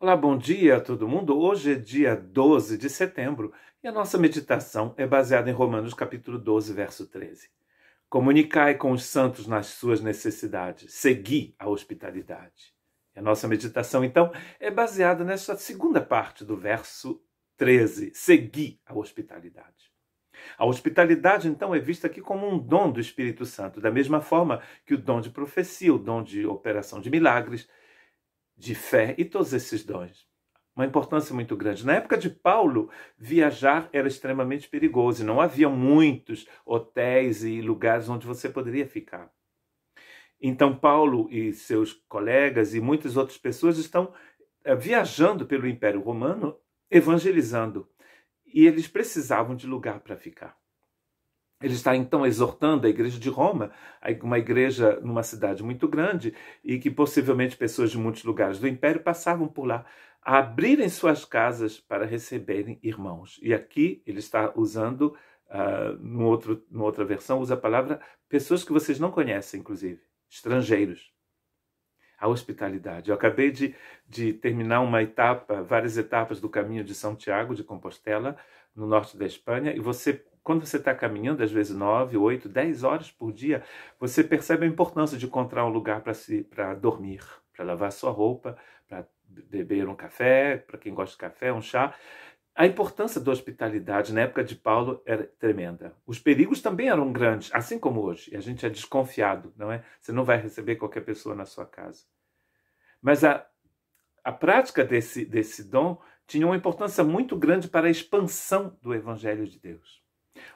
Olá, bom dia a todo mundo. Hoje é dia 12 de setembro e a nossa meditação é baseada em Romanos capítulo 12, verso 13. Comunicai com os santos nas suas necessidades, segui a hospitalidade. E a nossa meditação, então, é baseada nessa segunda parte do verso 13, segui a hospitalidade. A hospitalidade, então, é vista aqui como um dom do Espírito Santo, da mesma forma que o dom de profecia, o dom de operação de milagres de fé e todos esses dons. Uma importância muito grande. Na época de Paulo, viajar era extremamente perigoso e não havia muitos hotéis e lugares onde você poderia ficar. Então, Paulo e seus colegas e muitas outras pessoas estão eh, viajando pelo Império Romano, evangelizando. E eles precisavam de lugar para ficar. Ele está então exortando a igreja de Roma, uma igreja numa cidade muito grande e que possivelmente pessoas de muitos lugares do império passavam por lá, a abrirem suas casas para receberem irmãos. E aqui ele está usando, uh, outro, numa outra versão, usa a palavra pessoas que vocês não conhecem, inclusive, estrangeiros. A hospitalidade. Eu acabei de, de terminar uma etapa, várias etapas do caminho de São Tiago de Compostela, no norte da Espanha, e você quando você está caminhando, às vezes nove, oito, dez horas por dia, você percebe a importância de encontrar um lugar para dormir, para lavar sua roupa, para beber um café, para quem gosta de café, um chá. A importância da hospitalidade na época de Paulo era tremenda. Os perigos também eram grandes, assim como hoje. E a gente é desconfiado, não é? Você não vai receber qualquer pessoa na sua casa. Mas a, a prática desse, desse dom tinha uma importância muito grande para a expansão do Evangelho de Deus.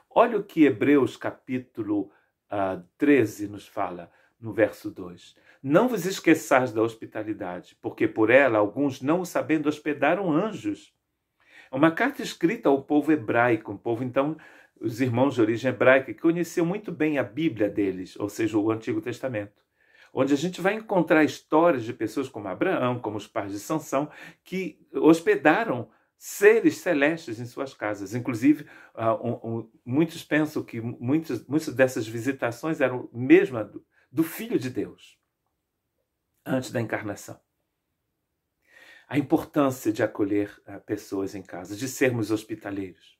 Olha o que Hebreus capítulo uh, ah, 13 nos fala no verso 2. Não vos esqueçais da hospitalidade, porque por ela alguns, não sabendo, hospedaram anjos. É uma carta escrita ao povo hebraico, um povo então os irmãos de origem hebraica que conheceu muito bem a Bíblia deles, ou seja, o Antigo Testamento, onde a gente vai encontrar histórias de pessoas como Abraão, como os pais de Sansão, que hospedaram seres celestes em suas casas. Inclusive, uh, um, um, muitos pensam que muitas, muitas dessas visitações eram mesmo do, do Filho de Deus, antes da encarnação. A importância de acolher uh, pessoas em casa, de sermos hospitaleiros,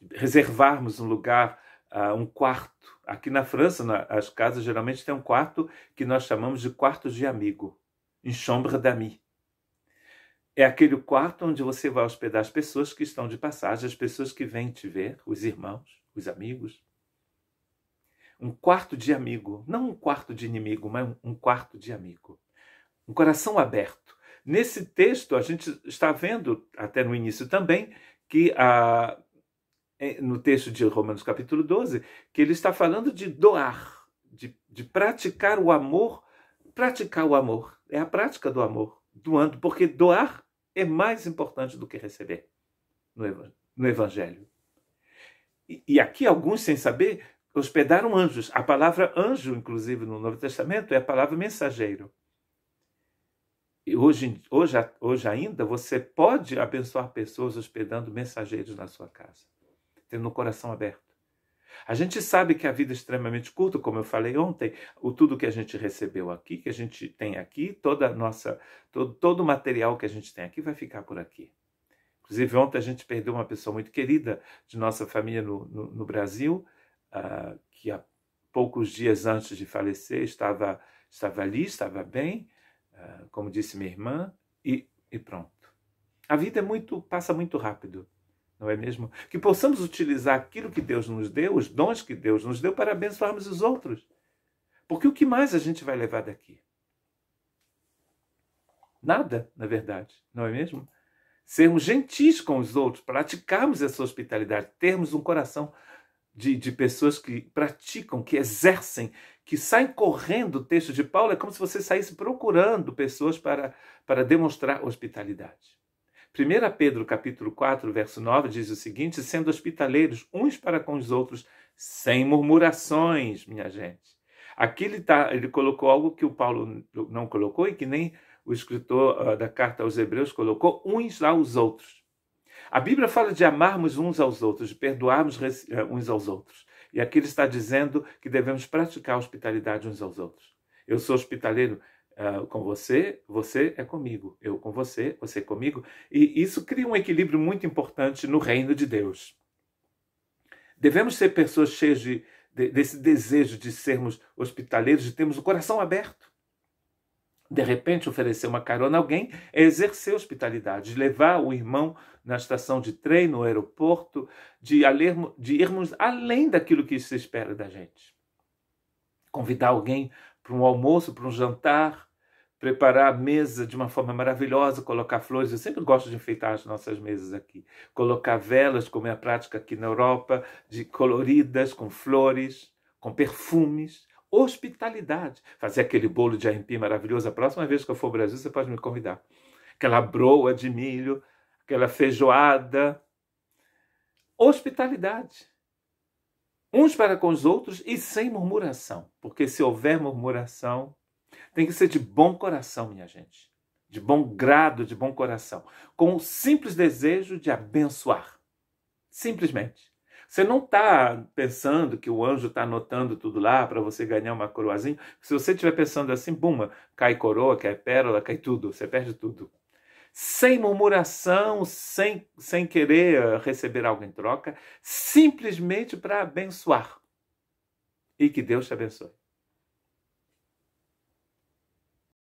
de reservarmos um lugar, uh, um quarto. Aqui na França, na, as casas geralmente têm um quarto que nós chamamos de quarto de amigo, em chambre d'amis é aquele quarto onde você vai hospedar as pessoas que estão de passagem, as pessoas que vêm te ver, os irmãos, os amigos. Um quarto de amigo, não um quarto de inimigo, mas um quarto de amigo. Um coração aberto. Nesse texto, a gente está vendo, até no início também, que a, é, no texto de Romanos capítulo 12, que ele está falando de doar, de, de praticar o amor. Praticar o amor é a prática do amor doando, porque doar é mais importante do que receber no Evangelho. E aqui alguns, sem saber, hospedaram anjos. A palavra anjo, inclusive, no Novo Testamento, é a palavra mensageiro. E hoje, hoje, hoje ainda você pode abençoar pessoas hospedando mensageiros na sua casa, tendo o coração aberto. A gente sabe que a vida é extremamente curta, como eu falei ontem, o tudo que a gente recebeu aqui, que a gente tem aqui, toda nossa, todo, todo o material que a gente tem aqui vai ficar por aqui. Inclusive, ontem a gente perdeu uma pessoa muito querida de nossa família no, no, no Brasil, uh, que há poucos dias antes de falecer estava, estava ali, estava bem, uh, como disse minha irmã, e, e pronto. A vida é muito, passa muito rápido não é mesmo? Que possamos utilizar aquilo que Deus nos deu, os dons que Deus nos deu, para abençoarmos os outros. Porque o que mais a gente vai levar daqui? Nada, na verdade, não é mesmo? Sermos gentis com os outros, praticarmos essa hospitalidade, termos um coração de, de pessoas que praticam, que exercem, que saem correndo. O texto de Paulo é como se você saísse procurando pessoas para, para demonstrar hospitalidade. 1 Pedro capítulo 4, verso 9 diz o seguinte: sendo hospitaleiros uns para com os outros, sem murmurações, minha gente. Aqui ele, tá, ele colocou algo que o Paulo não colocou e que nem o escritor ah, da carta aos Hebreus colocou: uns aos outros. A Bíblia fala de amarmos uns aos outros, de perdoarmos eh, uns aos outros. E aqui ele está dizendo que devemos praticar a hospitalidade uns aos outros. Eu sou hospitaleiro, ah, com você, você é comigo, eu com você, você é comigo, e isso cria um equilíbrio muito importante no reino de Deus. Devemos ser pessoas cheias de, de, desse desejo de sermos hospitaleiros, de termos o coração aberto. De repente, oferecer uma carona a alguém é exercer hospitalidade, de levar o irmão na estação de trem, no aeroporto, de, alermo, de irmos além daquilo que se espera da gente. Convidar alguém para um almoço, para um jantar, preparar a mesa de uma forma maravilhosa, colocar flores. Eu sempre gosto de enfeitar as nossas mesas aqui. Colocar velas, como é a prática aqui na Europa, de coloridas, com flores, com perfumes. Hospitalidade. Fazer aquele bolo de aipim maravilhoso. A próxima vez que eu for ao Brasil, você pode me convidar. Aquela broa de milho, aquela feijoada. Hospitalidade. Uns para com os outros e sem murmuração. Porque se houver murmuração, tem que ser de bom coração, minha gente. De bom grado, de bom coração. Com o simples desejo de abençoar. Simplesmente. Você não está pensando que o anjo está anotando tudo lá para você ganhar uma coroazinha. Se você estiver pensando assim, buma, cai coroa, cai pérola, cai tudo, você perde tudo. Sem murmuração, sem, sem querer eh, receber algo em troca, simplesmente para abençoar. E que Deus te abençoe.